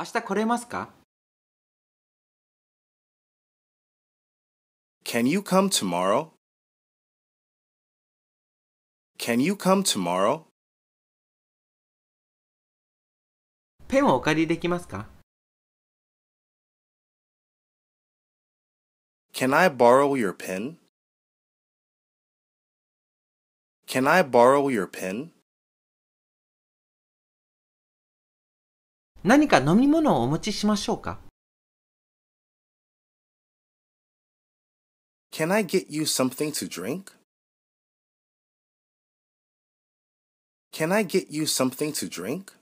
明日来れますか ?Can you come tomorrow? Can you come tomorrow? ペンをお借りできますか ?Can I borrow your pen? Can I borrow your pen? 何か飲み物をお持ちしましょうか Can I get you something to drink? Can I get you something to drink?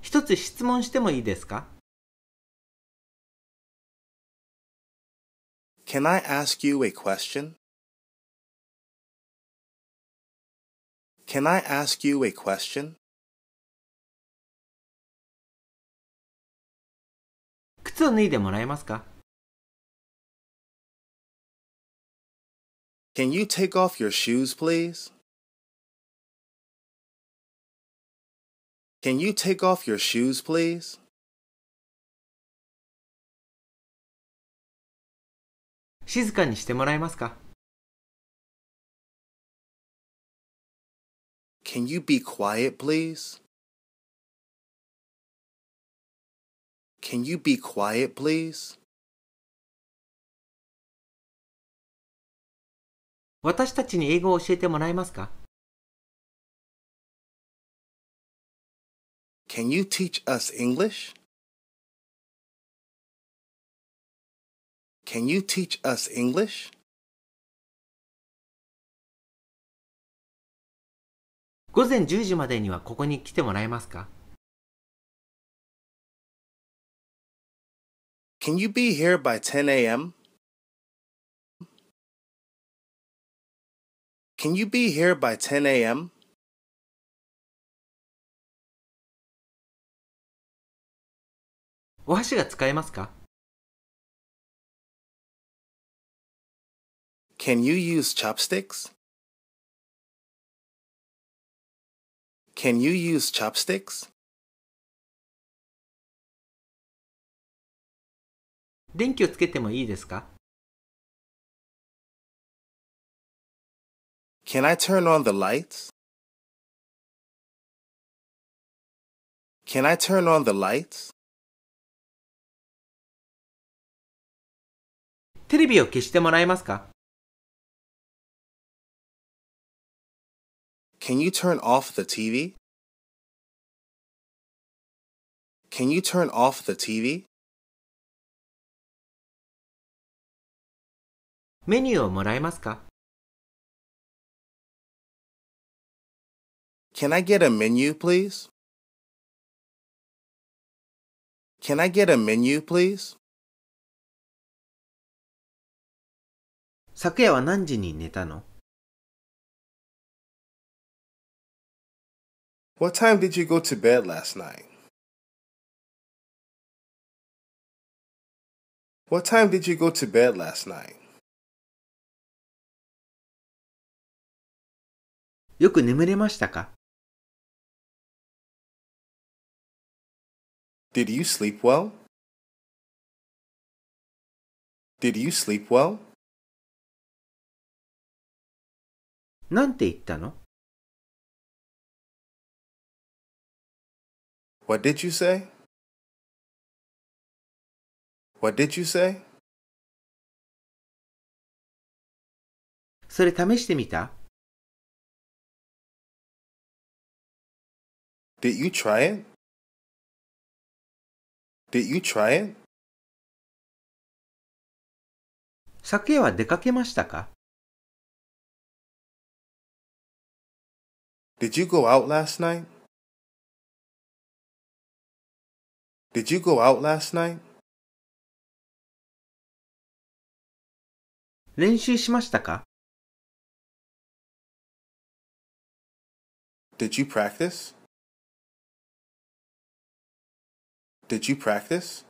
一つ質問してもいいですか Can I ask you a question? Can I ask you a question? 靴を脱いでもらえますか Can you take off your shoes, please? Can you take off your shoes, please? 静かにしてもらえますか Can you be quiet, please? Can you be quiet, please? 私たちに英語を教えてもらえますか Can you teach us English? Can you teach us English? 午前10時までにはここに来てもらえますか Can you be here by 10 a.m.? Can you be here by 10 a.m.? お箸が使えますか Can you use chopsticks? Can you use chopsticks? 電気をつけてもいいですか Can I turn on the lights? Can I turn on the lights? テレビを消してもらえますか Can you turn off the TV? Can you turn off the TV? メニューをもらえますか Can I get a menu, please? Can I get a menu, please? 昨夜は何時に寝たの What time did you go to bed last night? What time did you go to bed last night? よく眠れましたか Did you sleep well? Did you sleep well? なんて言ったの What did you say? What did you say? それ試してみた Did you try it? Did you try it? 昨夜は出かけましたか Did you go out last night? Did you go out last night? 練習しましたか Did you practice? Did you practice?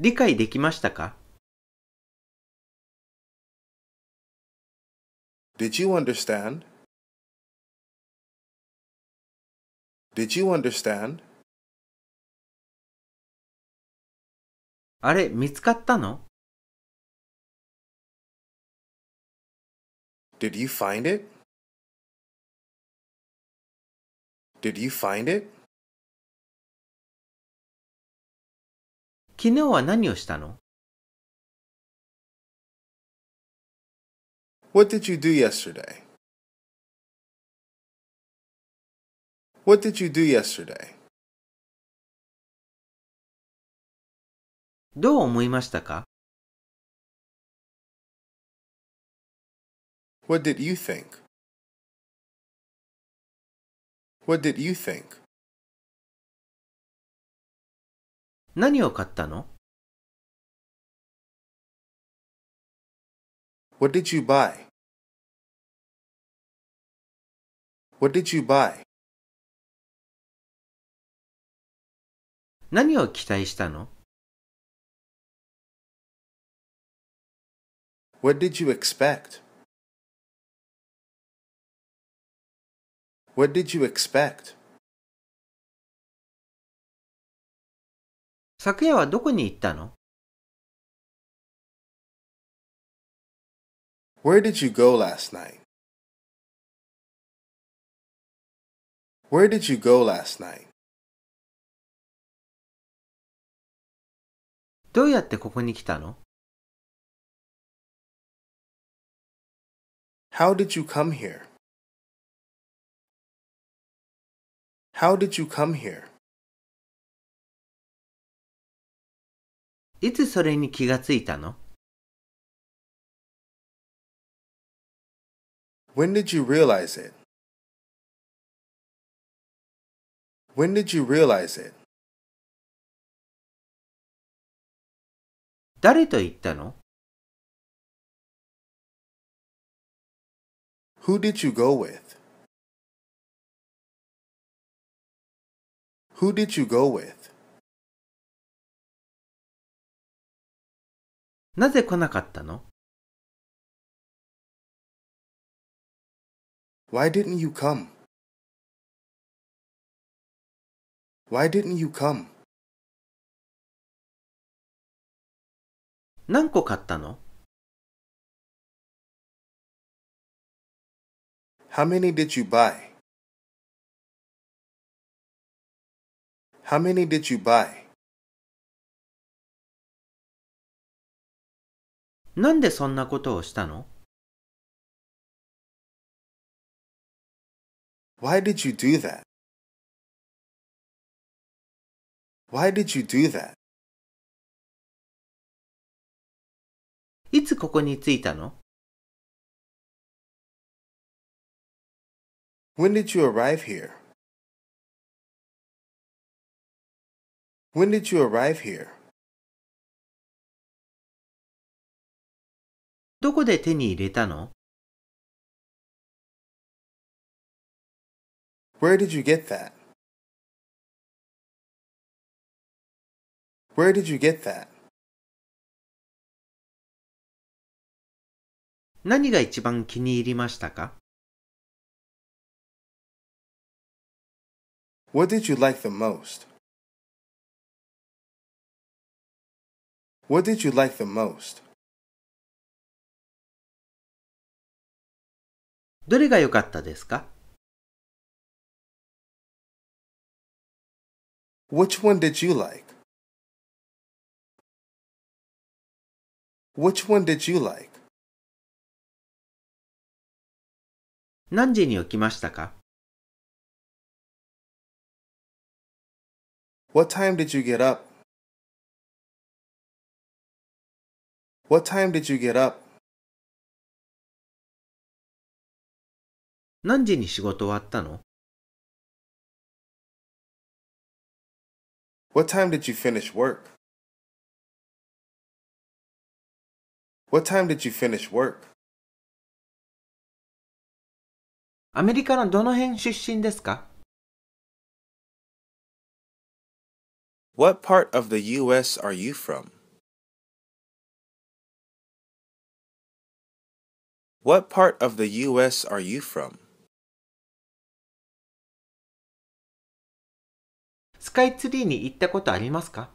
理解できましたか Did you understand? Did you understand? あれ、見つかったの Did you find it? Did you find it? 昨日は何をしたの What did you do yesterday? What did you do yesterday? どう思いましたか What did you think? What did you think? 何を買ったの What did you buy? What did you buy? 何を期待したの What did you expect? What did you expect? 昨夜はどこに行ったの Where did you go last night? Where did you go last night? どうやってここに来たの ?How did you come here?How did you come here? いつそれに気がついたの ?When did you realize it? When did you realize it? 誰と行ったの Who did you go with? Who did you go with? なぜ来なかったの Why didn't you come? Why didn't you come? 何個買ったの ?How many did you buy?How many did you buy? なんでそんなことをしたの ?Why did you do that?Why did you do that? いつここに着いたの When did you arrive here? When did you arrive here? どこで手に入れたの Where did you get that? Where did you get that? 何が一番気に入りましたか What did you like the most? What did you like the most? どれが良かったですか Which one did you like? Which one did you like? 何時に起きましたか ?What time did you get up?What time did you get up? 何時に仕事終わったの ?What time did you finish work?What time did you finish work? アメリカのどの辺出身ですか ?What part of the US are you from?What part of the US are you from? スカイツリーに行ったことありますか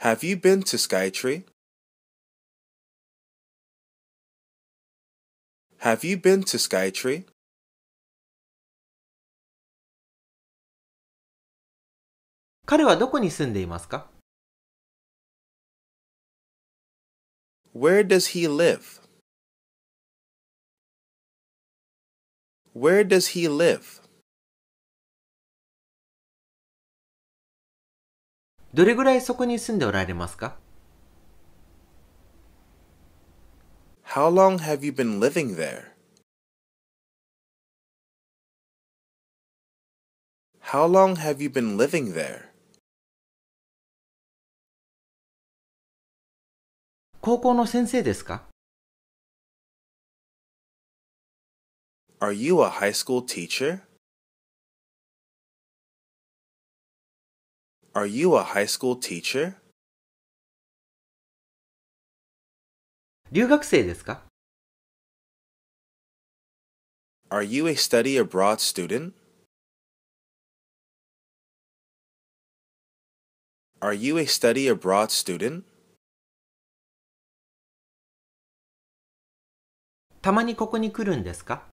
Have you been to Skytree? Have you been to Skytree? Where does he live? Where does he live? どれぐらいそこに住んでおられますか How long have you been living there? How long have you been living there? 高校の先生ですか Are you a high school teacher? Are you a high school teacher? 留学生ですか Are you a study abroad student? Are you a study abroad student? たまにここに来るんですか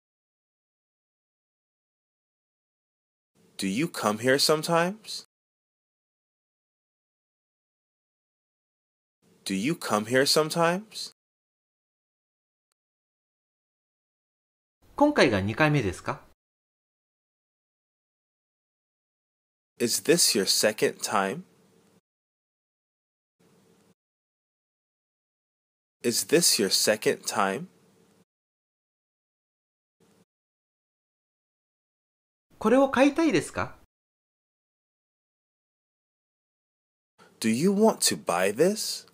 Do you come here sometimes? Do you come here sometimes? 今回が2回目ですか Is this your second time? Is this your second time? これを買いたいですか Do you want to buy this?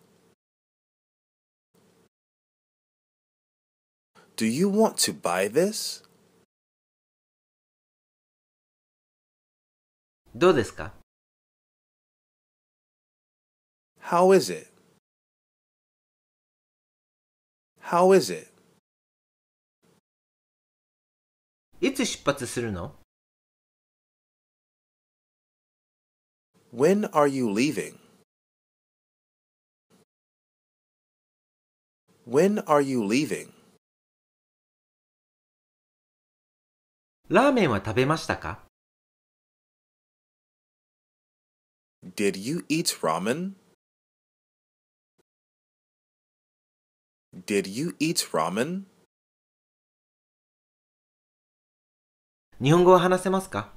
Do you want to buy this? どうですか How is it? How is it? いつ出発するの When are you leaving? When are you leaving? ラーメンは食べましたか Did you eat ramen? Did you eat ramen? 日本語は話せますか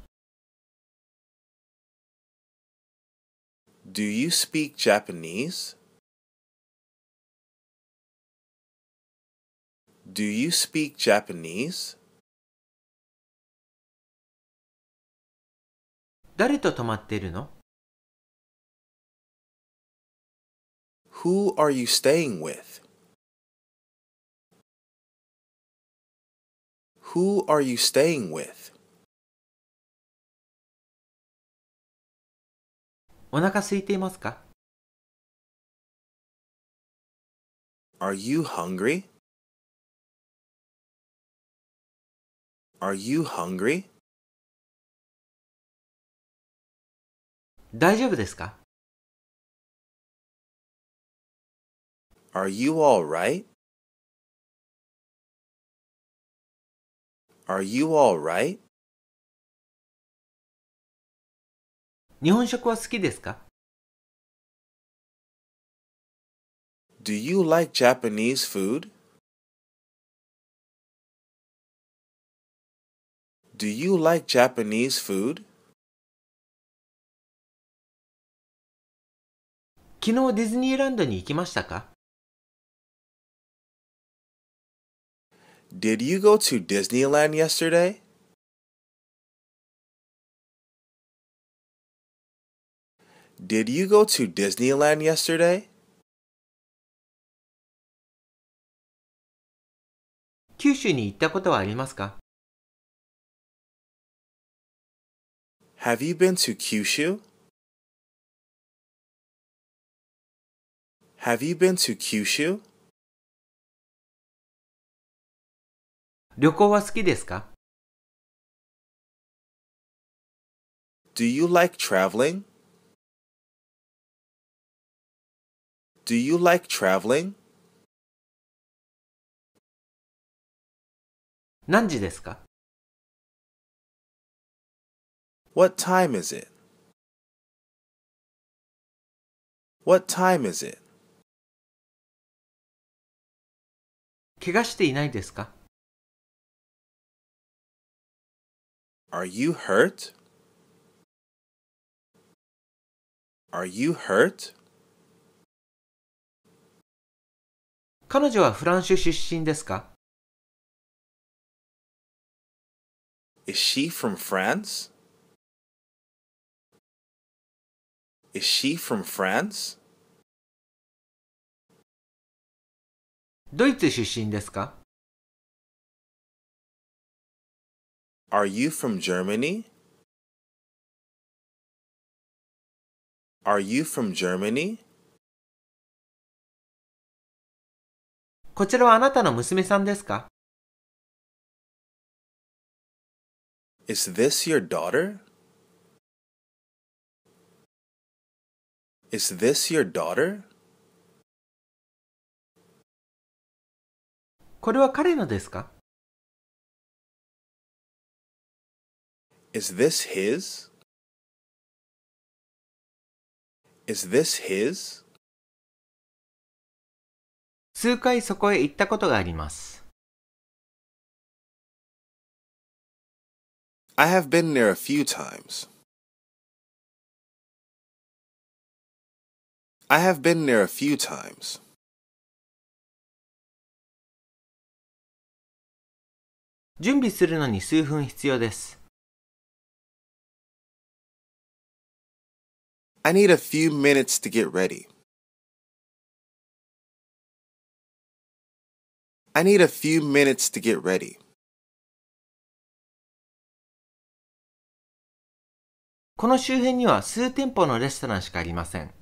Do you speak Japanese? Do you speak Japanese? 誰と泊まってるの ?Who are you staying with?Who are you staying with? お腹空いていますか ?Are you hungry? Are you hungry? 大丈夫ですか Are you all right? Are you all right? 日本食は好きですか Do you like Japanese food? Do you like Japanese food? 昨日ディズニーランドに行きましたか Did you go to Disneyland yesterday? Did Disneyland yesterday? you go to 九州に行ったことはありますか Have you been to Kyushu? Have you been to Kyushu? 旅行は好きですか Do you like traveling? Do you like traveling? 何時ですか What time is it? What time is it? 怪我していないですか Are you hurt? Are you hurt? 彼女はフランス出身ですか Is she from France? Is she from France? ドイツ出身ですか Are you from Germany? Are you from Germany? こちらはあなたの娘さんですか Is this your daughter? Is this your daughter? これは彼のですか Is this his? Is this his? 数回そこへ行ったことがあります。I have been there a few times. I have been there a few times. 準備するのに数分必要です。I need a few minutes to get ready. I need a few minutes to get ready. この周辺には数店舗のレストランしかありません。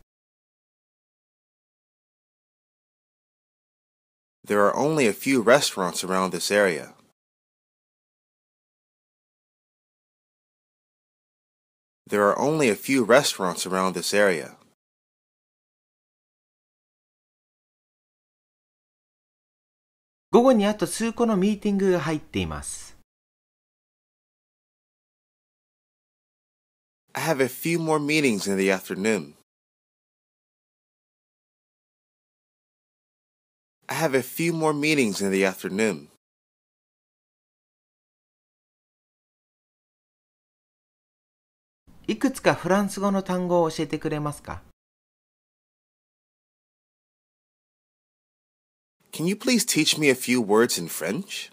There are only a few restaurants around this area. There are only a few restaurants around this area. I have a few more meetings in the afternoon. I have a few more meetings in the afternoon. いくつかフランス語の単語を教えてくれますか Can you please teach me a few words in French?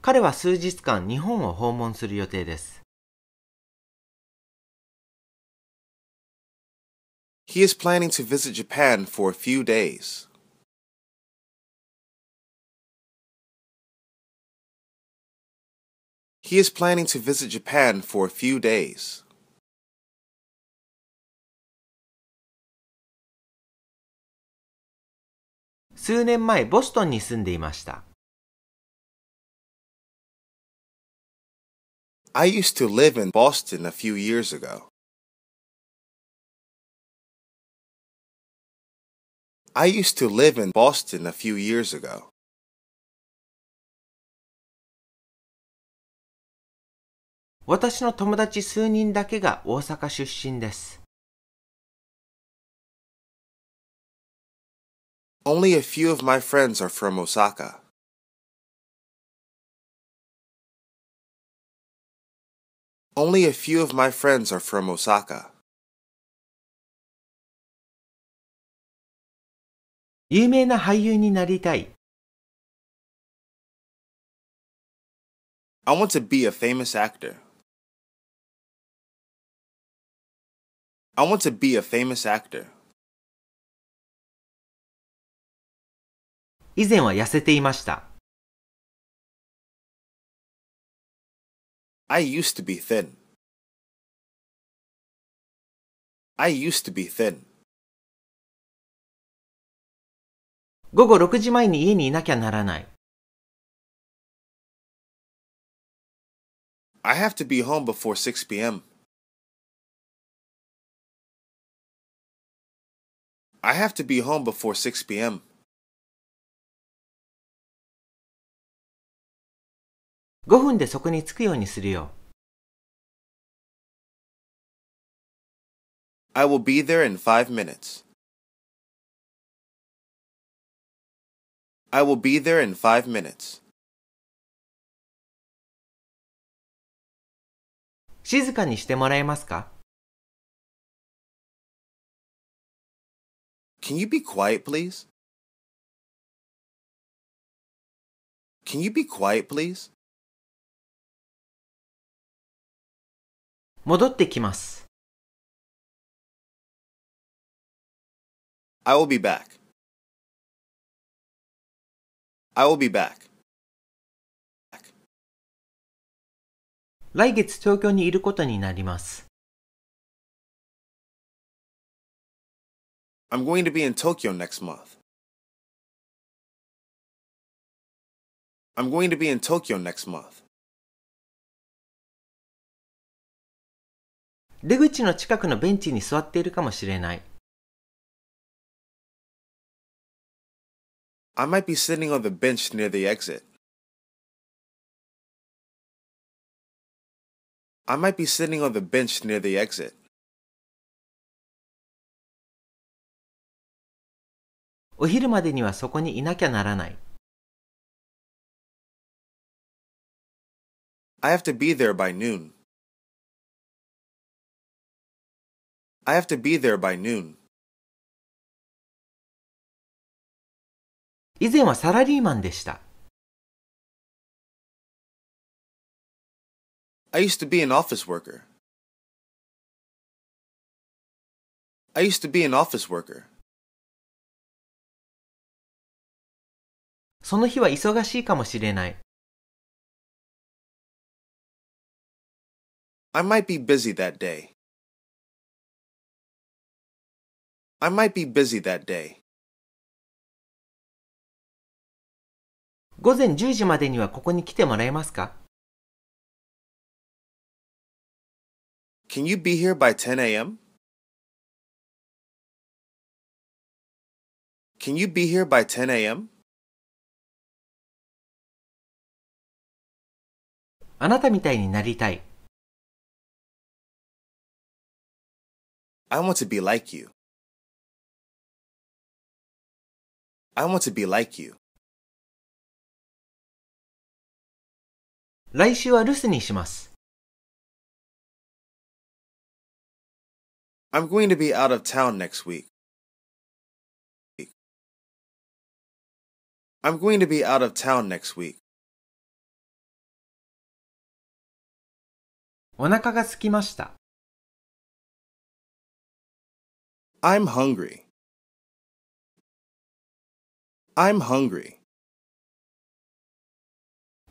彼は数日間日本を訪問する予定です。He is planning to visit Japan for a few days. He is planning to visit Japan for a few days. I used to live in Boston a few years ago. I used to live in Boston a few years ago. Only a few of my friends are from Osaka. Only a few of my friends are from Osaka. 有名な俳優になりたい。I want to be a famous actor. I want to be a famous actor. 以前は痩せていました。I used to be thin. I used to be thin. 午後6時前に家にいなきゃならない。I have to be home before 6 p.m. I have to be home before 6 p.m. 5分でそこに着くようにするよ。I will be there in five minutes. I will be there in five minutes. Can you be quiet, please? Can you be quiet, please? 戻ってきます。I will be back. I will be back. 来月東京にいることになります。I'm going to be in Tokyo next month. I'm going to be in Tokyo next month. 出口の近くのベンチに座っているかもしれない。I might be sitting on the bench near the exit. I might be sitting on the bench near the exit. I have to be there by noon. I have to be there by noon. 以前はサラリーマンでした。I used to be an office worker. I used to be an office worker. その日は忙しいかもしれない。I might be busy that day. I might be busy that day. 午前10時までにはここに来てもらえますか Can you be here by 10 a.m.? Can you be here by 10 a.m.? あなたみたいになりたい。I want to be like you. I want to be like you. 来週は留守にします。I'm going to be out of town next week. I'm going to be out of town next week. お腹がすきました。I'm hungry. I'm hungry.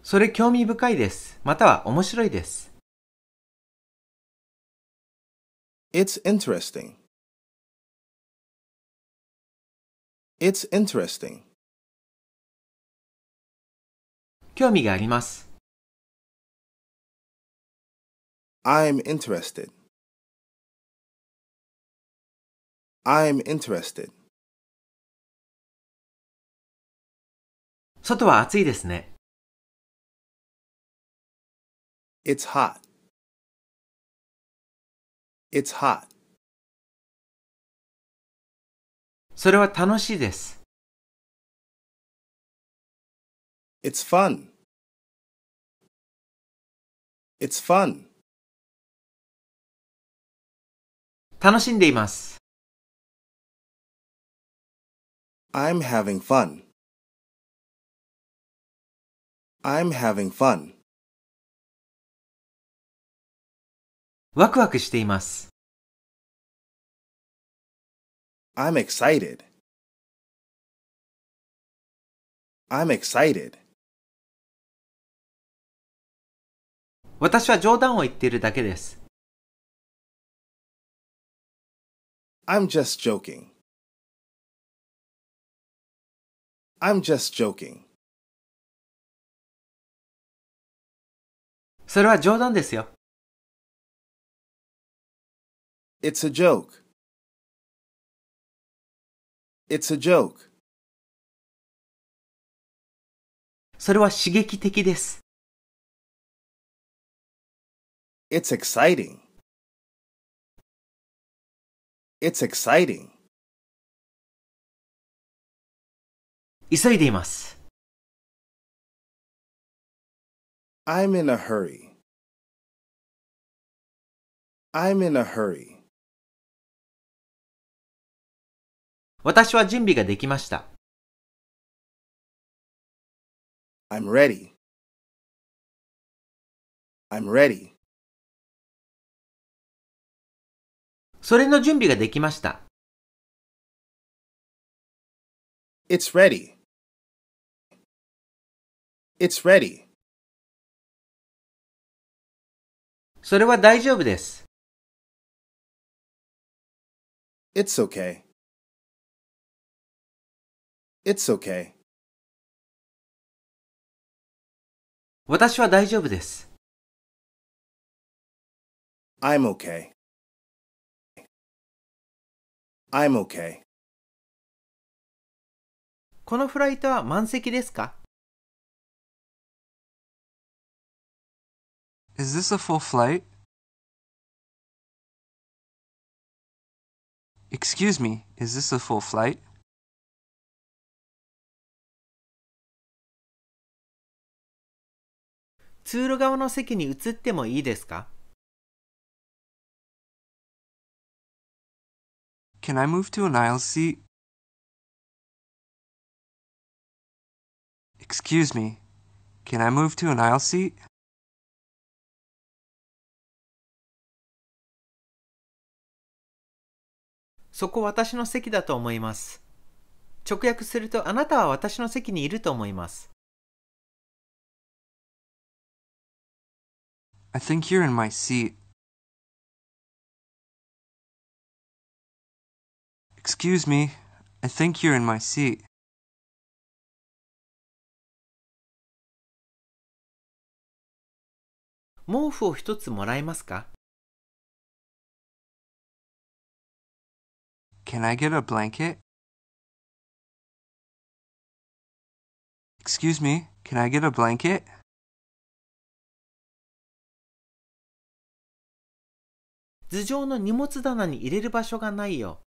それ興味深いです。または面白いです。It's interesting. It's interesting. 興味があります。I'm interested. I'm interested. 外は暑いですね。It's hot. It's hot. それは楽しいです。It's fun. It's fun. 楽しんでいます。I'm having fun. I'm having fun. ワクワクしています。I'm excited. I'm excited. 私は冗談を言っているだけです。I'm just joking. I'm just joking. それは冗談ですよ。It's a joke. It's a joke. それは刺激的です。It's exciting. It's exciting. 急いでいます。I'm in a hurry. I'm in a hurry. 私は準備ができました。I'm ready. I'm ready. それの準備ができました。It's ready. It's ready. それは大丈夫です。It's okay. It's okay. 私は大丈夫です。I'm okay. I'm okay. このフライトは満席ですか Is this a full flight? Excuse me, is this a full flight? 通路側の席に移ってもいいですか Can I move to an aisle seat? Excuse me, can I move to an aisle seat? そこ私の席だと思います。直訳するとあなたは私の席にいると思います。I think you're in my seat. Excuse me, I think you're in my seat. Can I get a blanket? Excuse me, can I get a blanket? 頭上の荷物棚に入れる場所がないよ。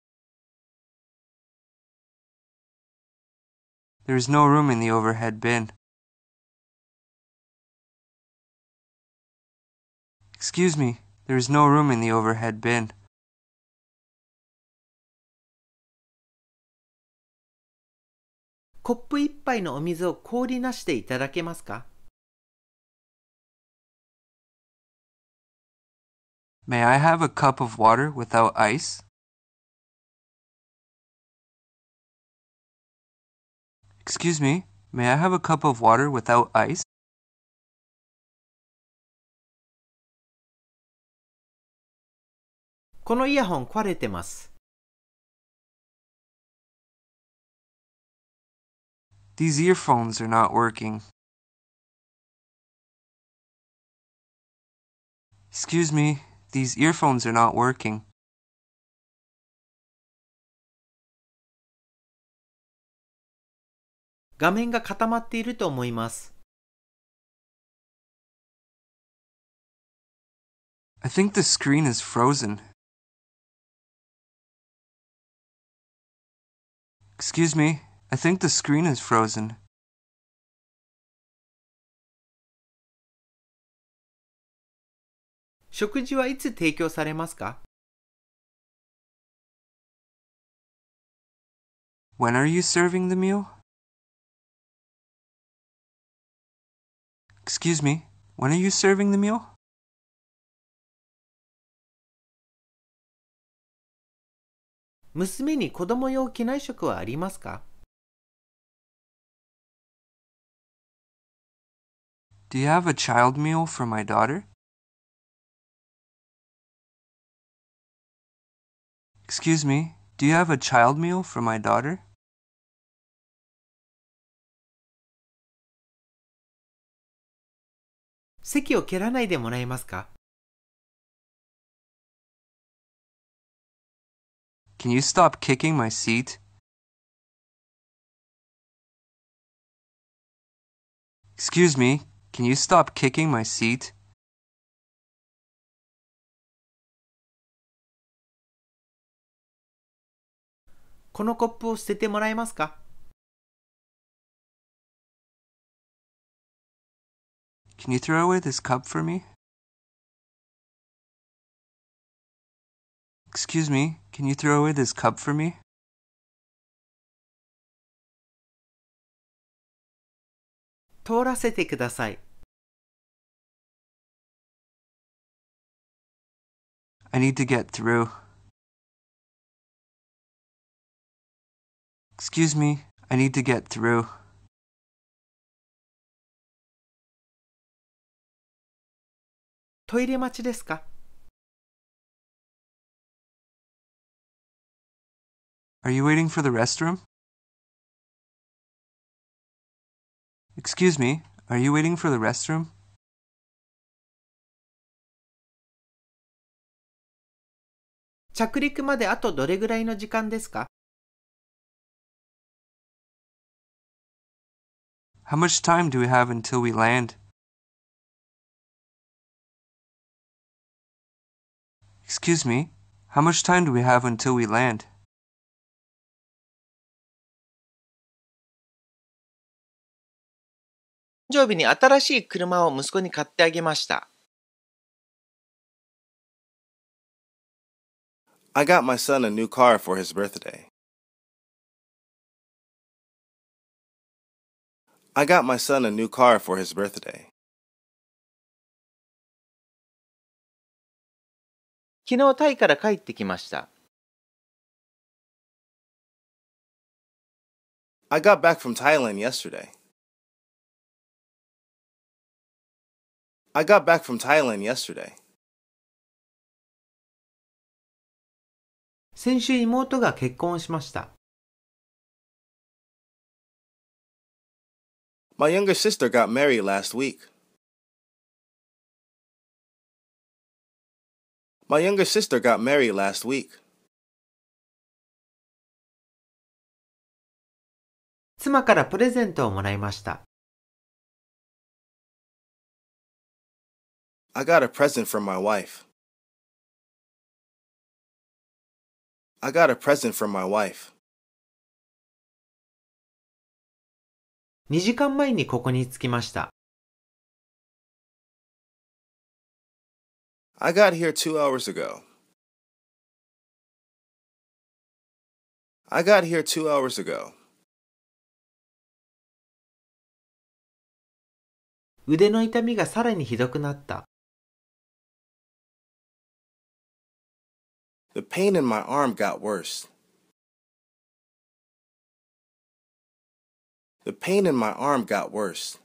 There is no room in the overhead bin. Excuse me, there is no room in the overhead bin. コップ一杯のお水を氷なしでいただけますか May I have a cup of water without ice? Excuse me, may I have a cup of water without ice? These earphones are not working. Excuse me, these earphones are not working. I think the screen is frozen. Excuse me, I think the screen is frozen. 食事はいつ提供されますか ?When are you serving the meal?Excuse me, when are you serving the meal? 娘に子供用機内食はありますか Do you have a child meal for my daughter? Excuse me, do you have a child meal for my daughter? Can you stop kicking my seat? Excuse me, can you stop kicking my seat? このコップを捨ててもらえますか通らせてください。I need to get through. Excuse me, I need to get through.「トイレ待ちですか Are you waiting for the restroom? Excuse me, are you waiting for the restroom? 着陸まであとどれぐらいの時間ですか How much time do we have until we land? Excuse me, how much time do we have until we land? I got my son a new car for his birthday. I got my son a new car for his birthday. I got back from Thailand yesterday. I got back from Thailand yesterday. 先週妹が結婚しました。My younger sister got married last week. My younger sister got married last week. 妻からプレゼントをもらいました。I got a present from my wife. I got a present from my wife. 2時間前にここに着きました。I got here two hours ago. I got here two hours ago. 腕の痛みがさらにひどくなった。The pain in my arm got worse. The pain in my arm got worse.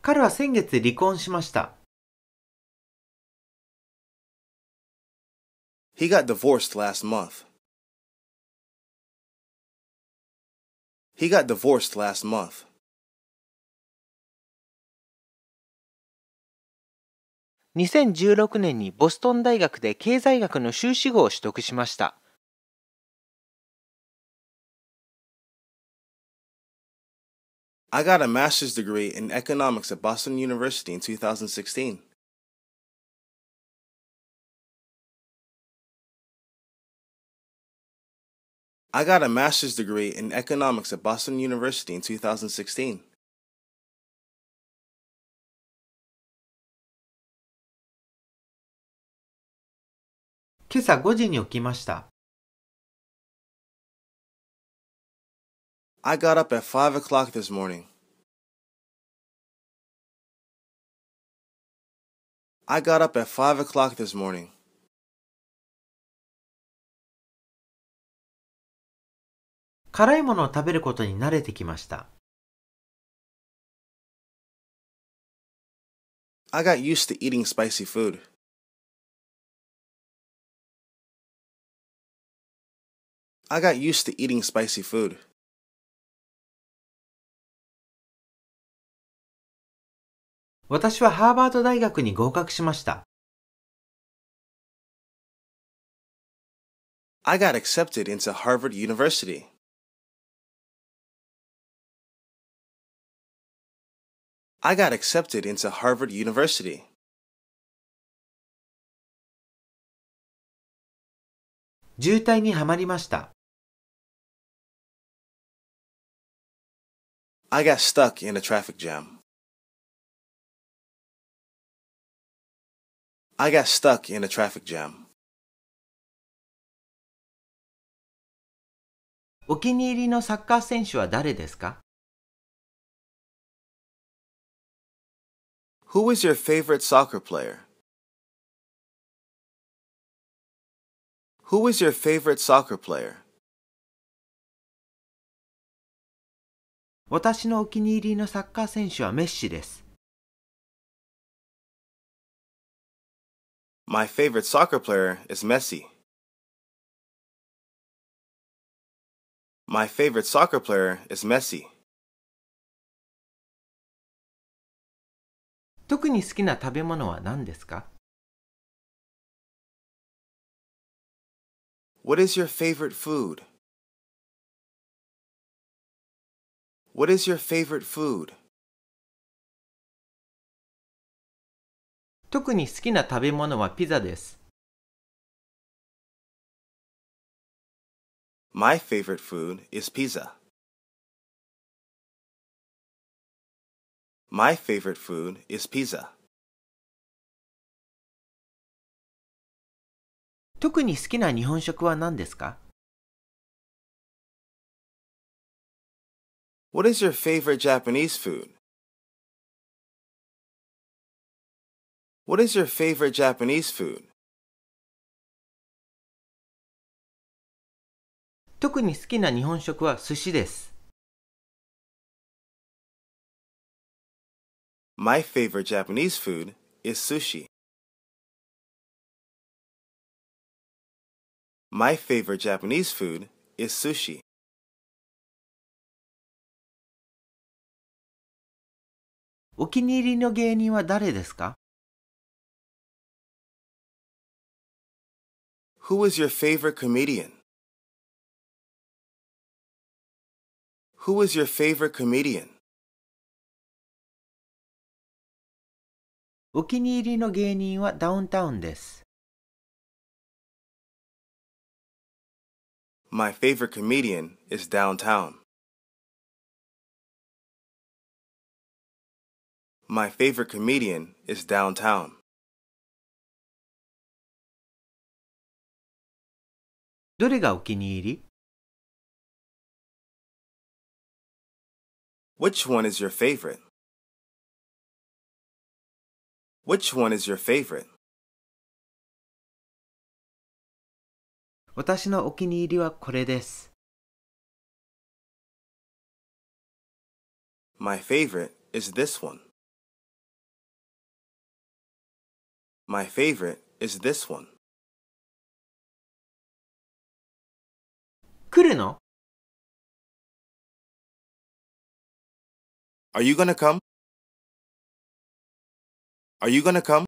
彼は先月離婚しました。He got divorced last month. He got divorced last month. 2016年にボストン大学で経済学の修士号を取得しました。I got a master's degree in economics at Boston University in 2016. I got a master's degree in economics at Boston University in 2016. 今朝5時に起きました。I got up at 5 o'clock this morning. I got up at 5 o'clock this morning. I got used to eating spicy food. I got used to eating spicy food. 私はハーバード大学に合格しました。I got accepted into Harvard University. 渋滞にはまりました。I got stuck in a traffic jam. I got stuck in a traffic jam. お気に入りのサッカー選手は誰ですか Who is your favorite soccer player? Who is your favorite soccer player? 私のお気に入りのサッカー選手はメッシです。My favorite soccer player is Messi. My favorite soccer player is Messi. 特に好きな食べ物は何ですか What is your favorite food? What is your favorite food? 特に好きな食べ物はピザです。My favorite food is pizza. My favorite food is pizza. 特に好きな日本食は何ですか ?What is your favorite Japanese food? What is your favorite Japanese food? 特に好きな日本食は寿司です。My favorite Japanese food is sushi. My favorite Japanese food is sushi. お気に入りの芸人は誰ですか Who is your favorite comedian? Who is your favorite comedian? お気に入りの芸人はダウンタウンです。My favorite comedian is downtown. My favorite comedian is downtown. どれがお気に入り ?Which one is your favorite?Which one is your favorite? 私のお気に入りはこれです。My favorite is this one. My favorite is this one. 来るの ?Are you gonna come? Are you gonna come?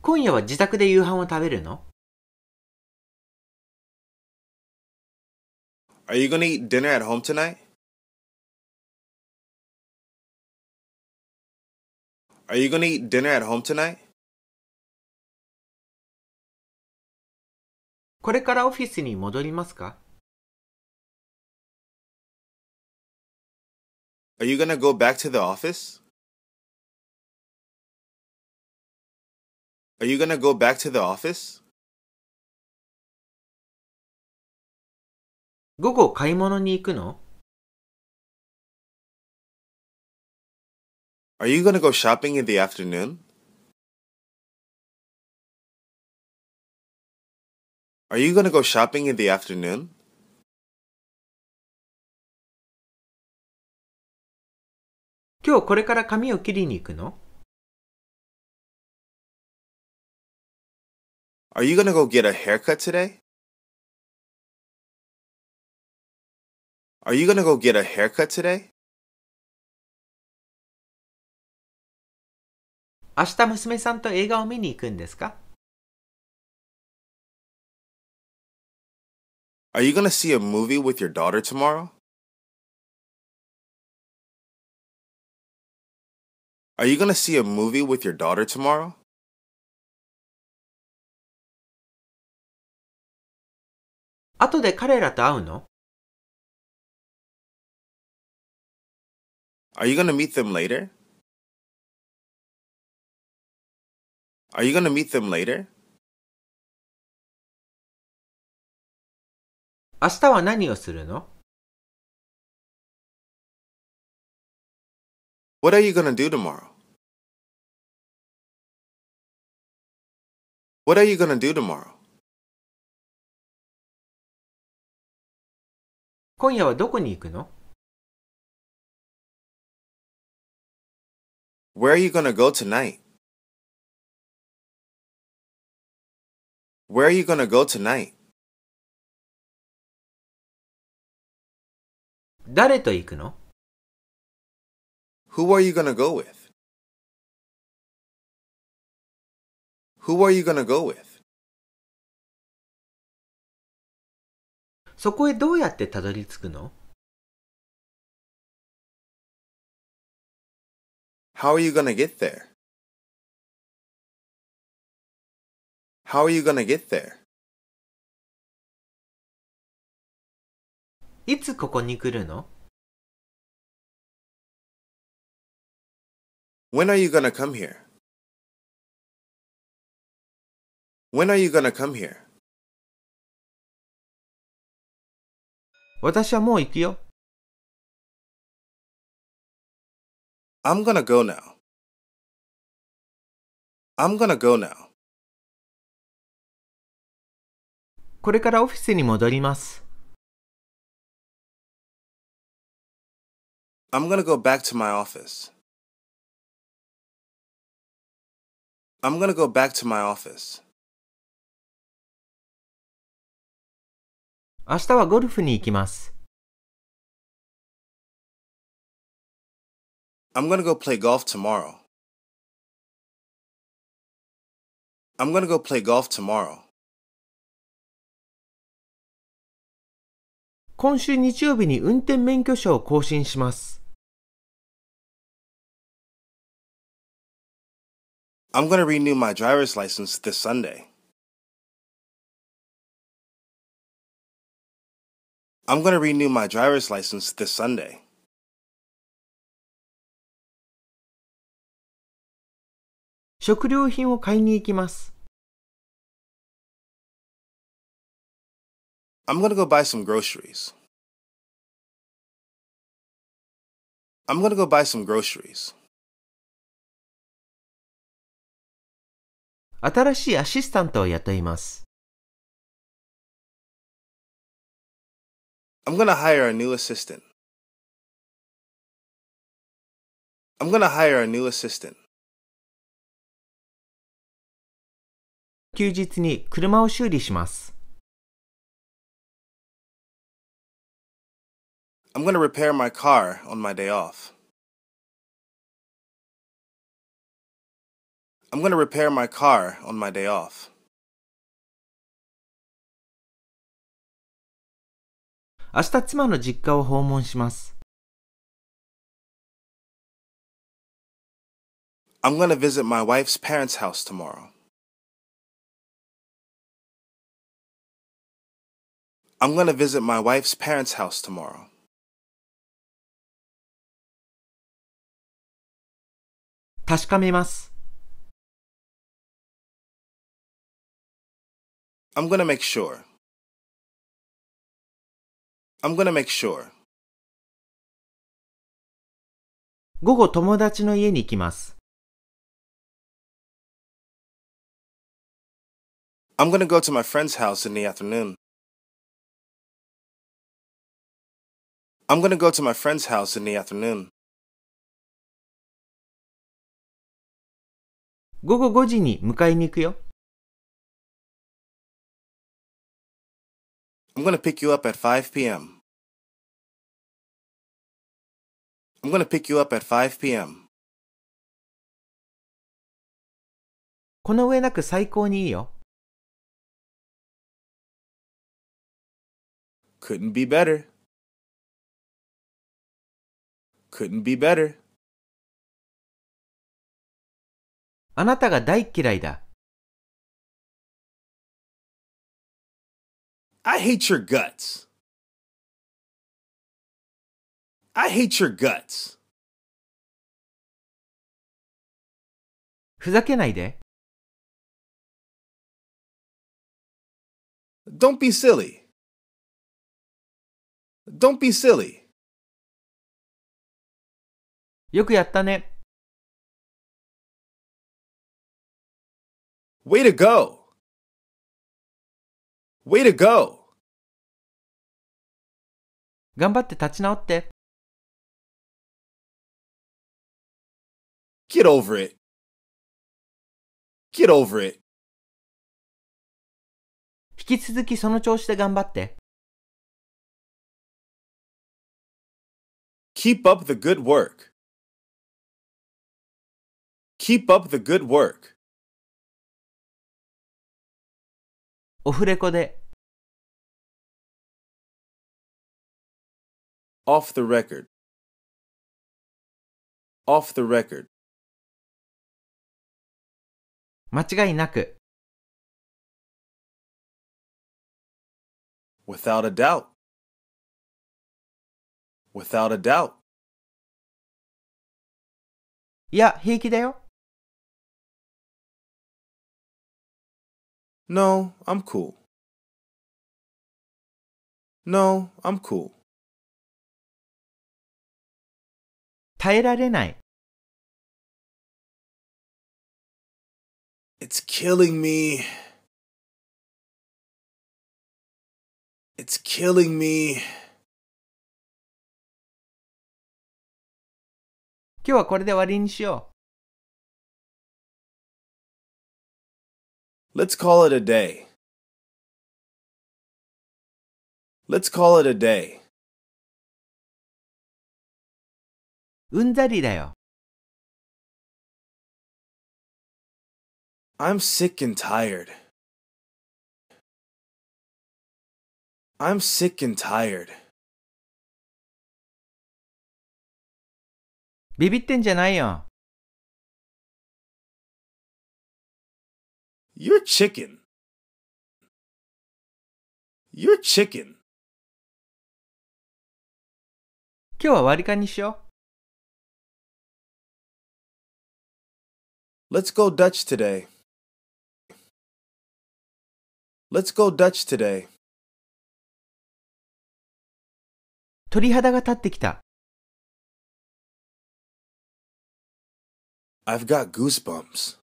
今夜は自宅で夕飯を食べるの Are you gonna eat dinner at home tonight? Are you gonna eat dinner at home tonight? これからオフィスに戻りますか Are you gonna go back to the office? Are you gonna go back to the office? 午後買い物に行くの Are you gonna go shopping in the afternoon? Are you gonna go shopping in the afternoon? Are you gonna go get a haircut today? Are you gonna go get a haircut today? 明日娘さんと映画を見に行くんですか Are you going to see a movie with your daughter tomorrow? Are you going to see a movie with your daughter tomorrow? Are you going to meet them later? Are you going to meet them later? 明日は何をするの ?What are you gonna do tomorrow?What are you gonna do tomorrow? 今夜はどこに行くの ?Where are you gonna go tonight?Where are you gonna go tonight? 誰と行くの ?Who are you gonna go with?Who are you gonna go with? そこへどうやってたどり着くの ?How are you gonna get there? How are you gonna get there? いつここに来るの ?When are you gonna come here?When are you gonna come here? 私はもう行くよ。I'm gonna go now. I'm gonna go now. これからオフィスに戻ります。I'm gonna go back to my office. I'm gonna go back to my office. 明日はゴルフに行きます。I'm gonna go play golf tomorrow. I'm gonna go play golf tomorrow. 今週日曜日に運転免許証を更新します。I'm going to renew my driver's license this Sunday. I'm going to renew my driver's license this Sunday. i am going to go buy some groceries. I'm going to go buy some groceries. 新しいアシスタントを雇います。I'm gonna hire a new assistant. I'm gonna hire a new assistant. 休日に車を修理します。I'm gonna repair my car on my day off. I'm going to repair my car on my day off. I'm going to visit my wife's parents' house tomorrow. I'm going to visit my wife's parents' house tomorrow. Tashikamimasu. I'm going to make sure. I'm going to make sure. 午後友達の家に行きます。I'm going to go to my friend's house in the afternoon. I'm going to go to my friend's house in the afternoon. 午後5時に迎えに行くよ。I'm going to pick you up at 5 p.m. I'm going to pick you up at 5 p.m. この上なく最高にいいよ。Couldn't be better. Couldn't be better. あなたが大嫌いだ。I hate your guts. I hate your guts. ふざけないで。Don't be silly. Don't be silly. よくやったね。Way to go. Way to go. 頑張って立ち直って。Get over it. Get over it. 引き続きその調子で頑張って。Keep up the good work. Keep up the good work. オフレコで Off the record. Off the record. Without a doubt. Without a doubt. いや、平気だよ。No, I'm cool. No, I'm cool. 耐えられない。It's killing me. It's killing me. 今日はこれで終わりにしよう。Let's call it a day. Let's call it a day. うんざりだよ。I'm sick and tired. I'm sick and tired. ビビってんじゃないよ。You're chicken. You're chicken. 今日は割り勘にしよう。Let's go Dutch today. Let's go Dutch today. 鳥肌が立ってきた。I've got goosebumps.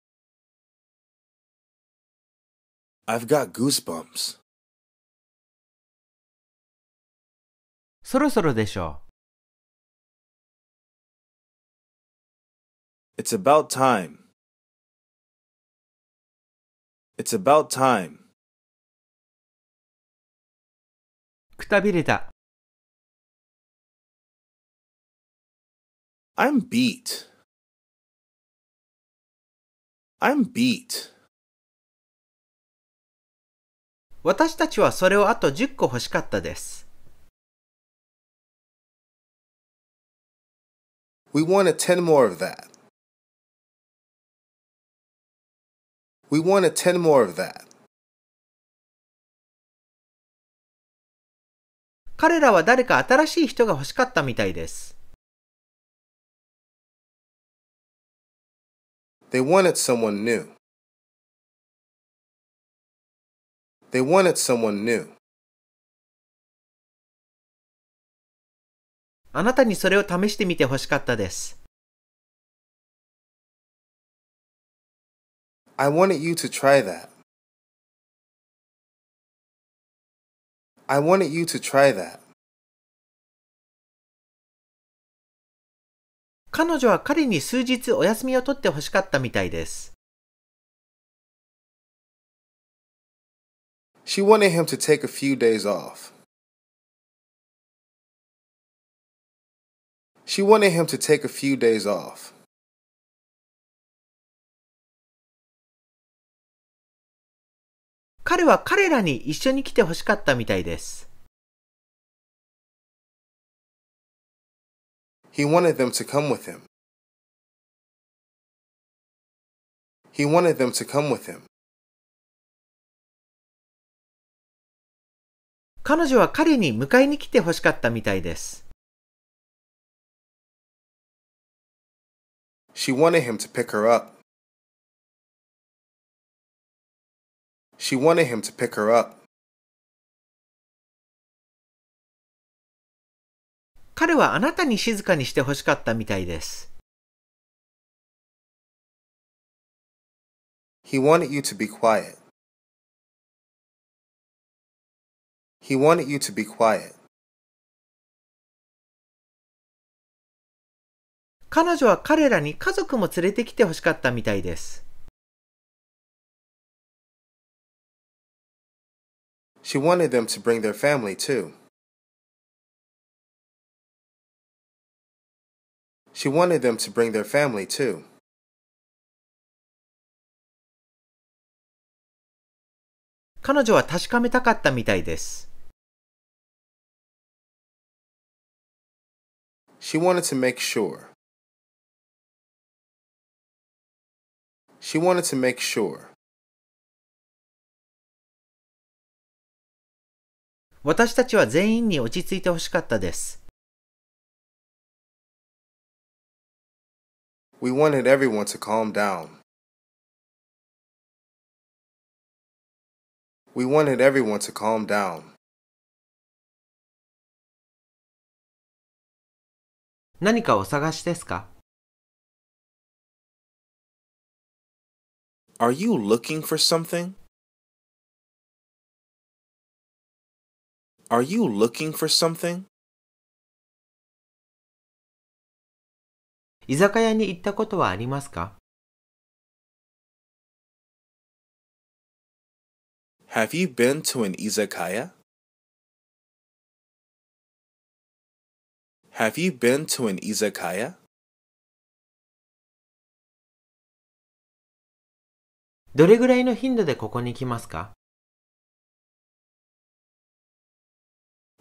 I've got goosebumps. そろそろでしょう。It's about time. It's about time. くたびれた。I'm beat. I'm beat. 私たちはそれをあと10個欲しかったです。We wanted 10 more of that. We wanted 10 more of that. 彼らは誰か新しい人が欲しかったみたいです。They wanted someone new. They wanted someone new. あなたにそれを試してみて欲しかったです。I wanted you to try that. I wanted you to try that. 彼女は彼に数日お休みを取ってほしかったみたいです。She wanted him to take a few days off. She wanted him to take a few days off. 彼は彼らに一緒に来て欲しかったみたいです。He wanted them to come with him. He wanted them to come with him. 彼女は彼に迎えに来て欲しかったみたいです。She wanted him to pick her up. She wanted him to pick her up. 彼はあなたに静かにしてほしかったみたいです。He wanted you to be quiet. He wanted you to be quiet. 彼女は彼らに家族も連れてきてほしかったみたいです。She wanted them to bring their family too. She wanted them to bring their family too. She wanted to make sure. She wanted to make sure. 私たちは全員に落ち着いてほしかったです。We wanted everyone to calm down. We wanted everyone to calm down. 何かお探しですか Are you looking for something? Are you looking for something? 居酒屋に行ったことはありますか Have you been to an izakaya? Have you been to an izakaya? どれぐらいの頻度でここに来ますか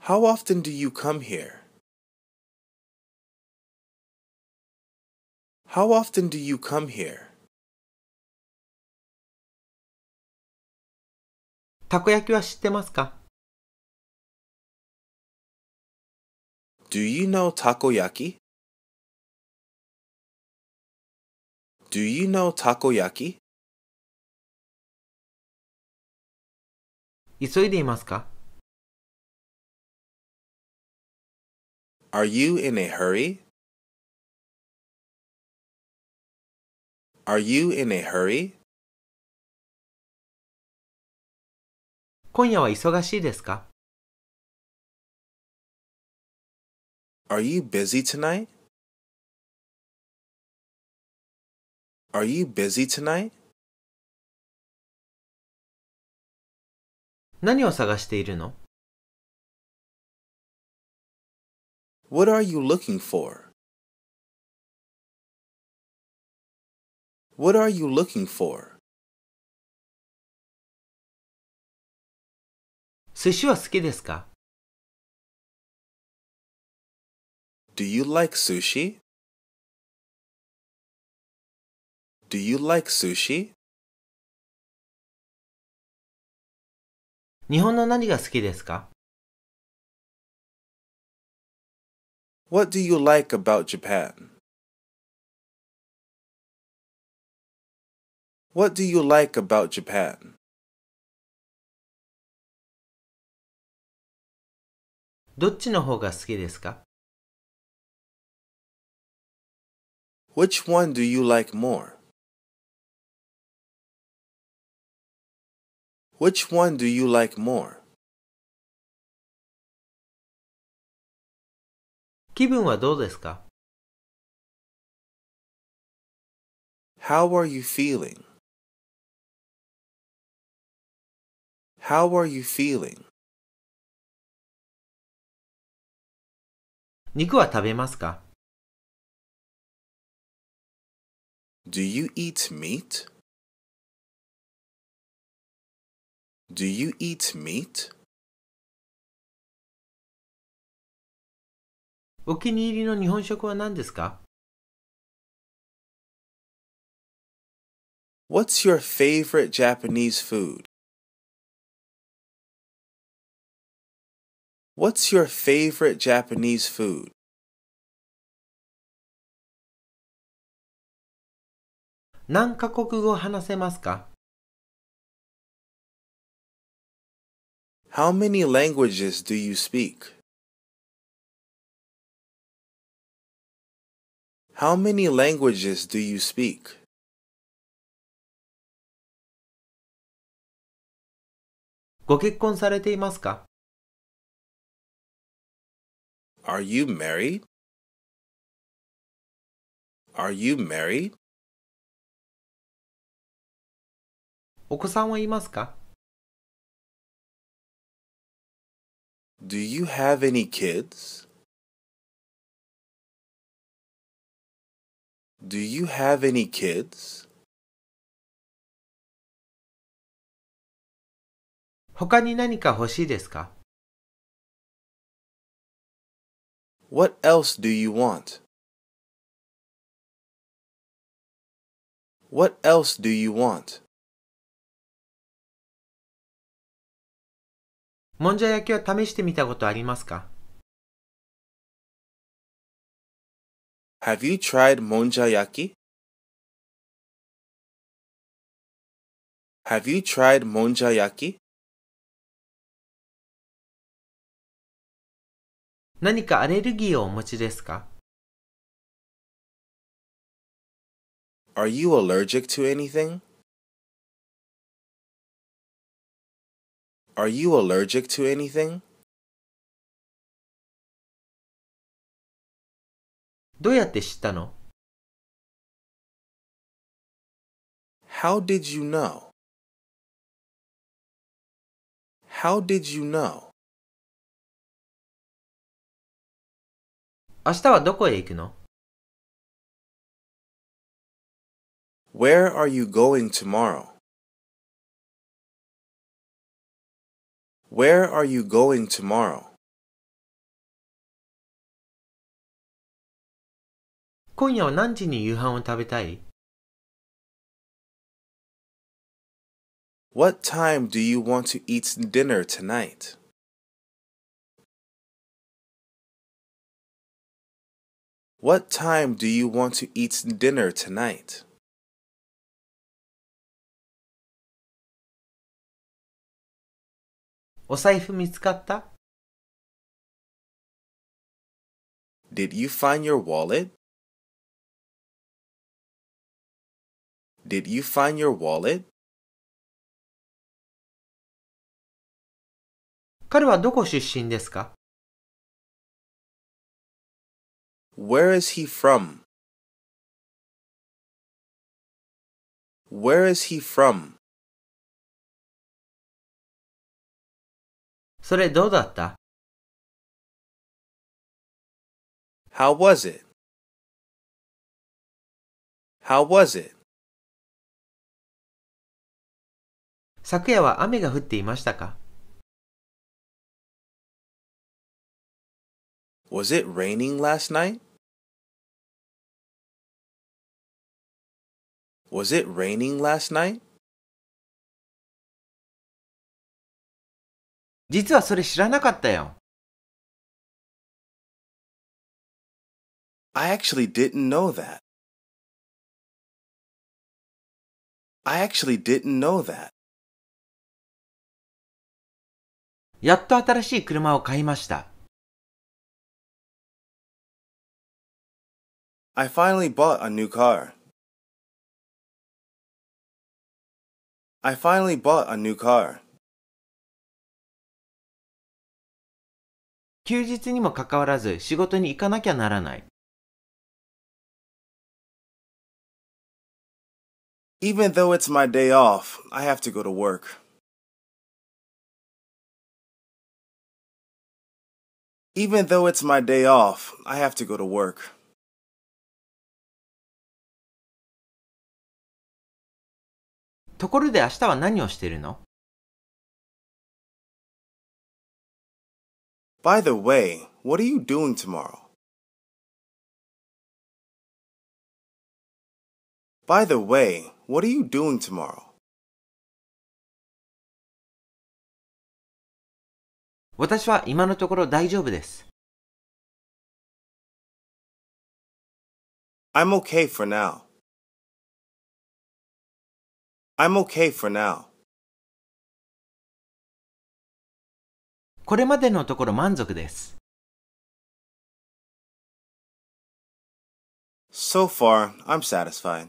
How often do you come here? How often do you come here? たこ焼きは知ってますか Do you know takoyaki? Do you know takoyaki? 急いでいますか Are you in a hurry? Are you in a hurry? 今夜は忙しいですか Are you busy tonight? Are you busy tonight? 何を探しているの What are you looking for? What are you looking for? 寿司は好きですか Do you like sushi? Do you like sushi? 日本の何が好きですか What do you like about Japan? What do you like about Japan? どっちの方が好きですか Which one do you like more? Which one do you like more? 気分はどうですか ?How are you feeling? How are you feeling? 肉は食べますか ?Do you eat meat? Do you eat meat? お気に入りの日本食は何ですか ?What's your favorite Japanese food?What's your favorite Japanese food? 何カ国語話せますか ?How many languages do you speak? How many languages do you speak? Are you married? Are you married? Do you have any kids? Do you have any kids? 他に何か欲しいですか What else do you want? What else do you want? もんじゃ焼きは試してみたことありますか Have you tried monjayaki? Have you tried monjayaki? 何かアレルギーをお持ちですか Are you allergic to anything? Are you allergic to anything? どうやって知ったの ?How did you know? How did you know? 明日はどこへ行くの ?Where are you going tomorrow? Where are you going tomorrow? 今夜は何時に夕飯を食べたい What time do you want to eat dinner tonight? What time do you want to eat dinner tonight? Did you find your wallet? Did you find your wallet? 彼はどこ出身ですか Where is he from? Where is he from? それどうだった How was it? How was it? 昨夜は雨が降っていましたか Was it raining last night? Was it raining last night? 実はそれ知らなかったよ。I actually didn't know that. I actually didn't know that. やっと新しい車を買いました。I finally bought a new car. I finally bought a new car. 休日にもかかわらず仕事に行かなきゃならない。Even though it's my day off, I have to go to work. Even though it's my day off, I have to go to work. By the way, what are you doing tomorrow? By the way, what are you doing tomorrow? 私は今のところ大丈夫です。I'm okay for now. I'm okay for now. これまでのところ満足です。So far, I'm satisfied.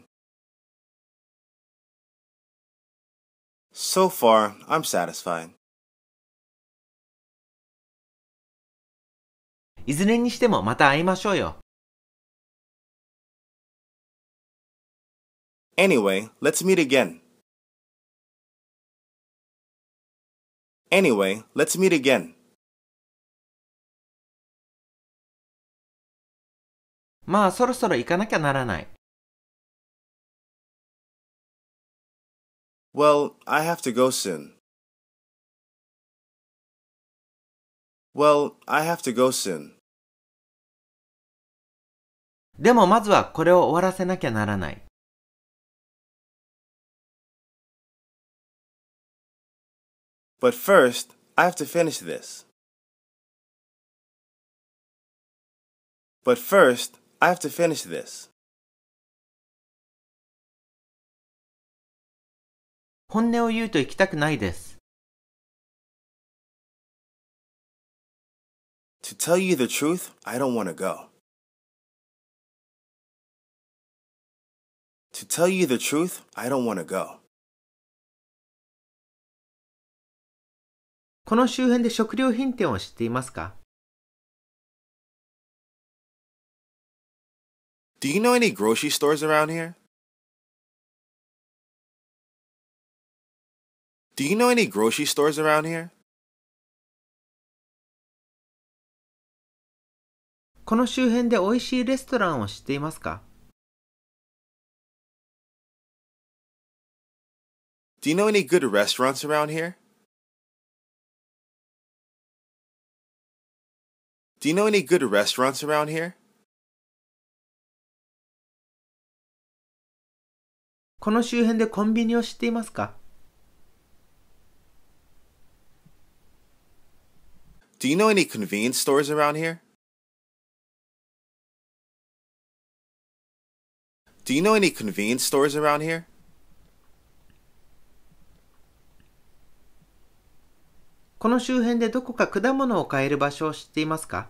So far, I'm satisfied. いずれにしてもまた会いましょうよ。Anyway, let's meet again. Anyway, let's meet again. まあそろそろ行かなきゃならない。Well, I have to go soon. Well, I have to go soon. でもまずはこれを終わらせなきゃならない。But first, I have to finish this. But first, I have to finish this. 本音を言うと行きたくないです。To tell you the truth, I don't want to go. To tell you the truth, I don't want to go. この周辺で食料品店を知っていますか Do you know any grocery stores around here? Do you know any grocery stores around here? この周辺で美味しいレストランを知っていますか Do you know any good restaurants around here? Do you know any good restaurants around here? この周辺でコンビニを知っていますか Do you know any convenience stores around here? Do you know any convenience stores around here? この周辺でどこか果物を買える場所を知っていますか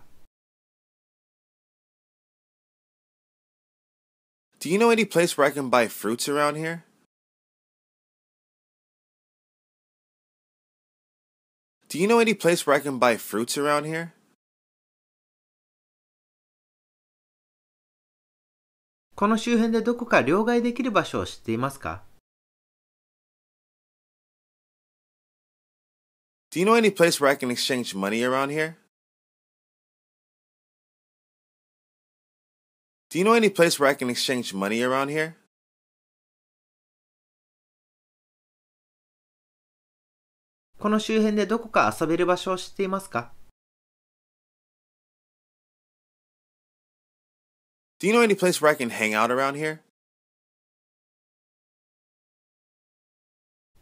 Do you know any place where I can buy fruits around here? Do you know any place where I can buy fruits around here? この周辺でどこか両替できる場所を知っていますか Do you know any place where I can exchange money around here? Do you know any place where I can exchange money around here? Do you know any place where I can hang out around here?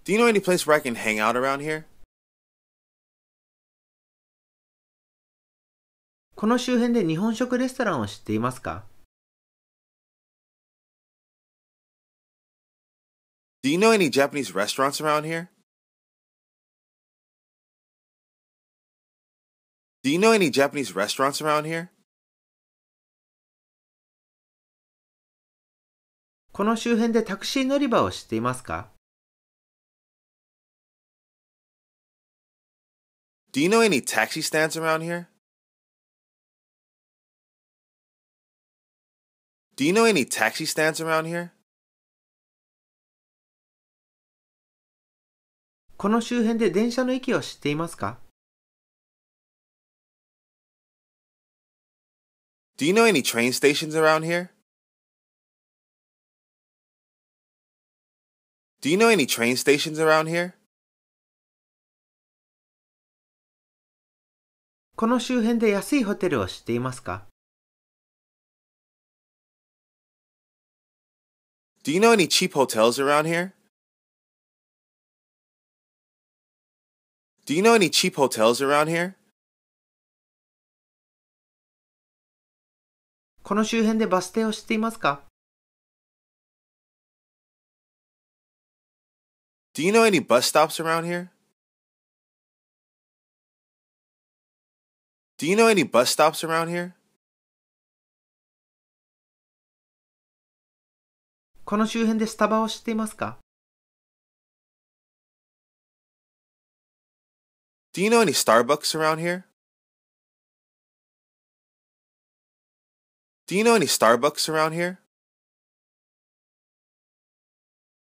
Do you know any place where I can hang out around here? この周辺で日本食レストランを知っていますか Do you know any Japanese restaurants around here? Do you know any Japanese restaurants around here? この周辺でタクシー乗り場を知っていますか Do you know any taxi stands around here? Do you know any taxi stands around here? この周辺で電車の駅を知っていますか Do you know any train stations around here? Do you know any train stations around here? この周辺で安いホテルを知っていますか Do you know any cheap hotels around here? Do you know any cheap hotels around here? この周辺でバス停を知っていますか Do you know any bus stops around here? Do you know any bus stops around here? この周辺でスタバを知っていますか Do you know any Starbucks around here? Do you know any Starbucks around here?